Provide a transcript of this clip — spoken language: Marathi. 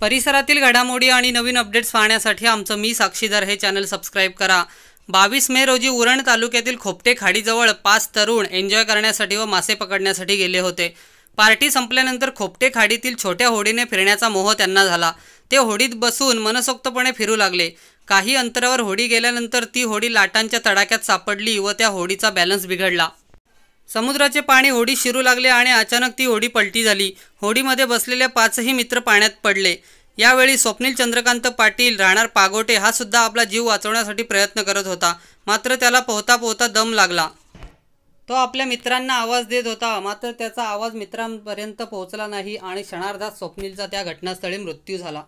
परिसरातील घडामोडी आणि नवीन अपडेट्स पाहण्यासाठी आमचं मी साक्षीदार हे चॅनल सबस्क्राईब करा बावीस मे रोजी उरण तालुक्यातील खोपटे खाडीजवळ पाच तरुण एन्जॉय करण्यासाठी व मासे पकडण्यासाठी गेले होते पार्टी संपल्यानंतर खोपटे खाडीतील छोट्या होडीने फिरण्याचा मोह त्यांना झाला ते होडीत बसून मनसोक्तपणे फिरू लागले काही अंतरावर होडी गेल्यानंतर ती होडी लाटांच्या तडाक्यात सापडली व त्या होडीचा बॅलन्स बिघडला समुद्राचे पाणी होडी शिरू लागले आणि अचानक ती होडी पलटी झाली होडीमध्ये बसलेले पाचही मित्र पाण्यात पडले यावेळी स्वप्नील चंद्रकांत पाटील राहणार पागोटे हा सुद्धा आपला जीव वाचवण्यासाठी प्रयत्न करत होता मात्र त्याला पोहता पोहता दम लागला तो आपल्या मित्रांना आवाज देत होता मात्र त्याचा आवाज मित्रांपर्यंत पोहोचला नाही आणि क्षणार्धात स्वप्नीलचा त्या घटनास्थळी मृत्यू झाला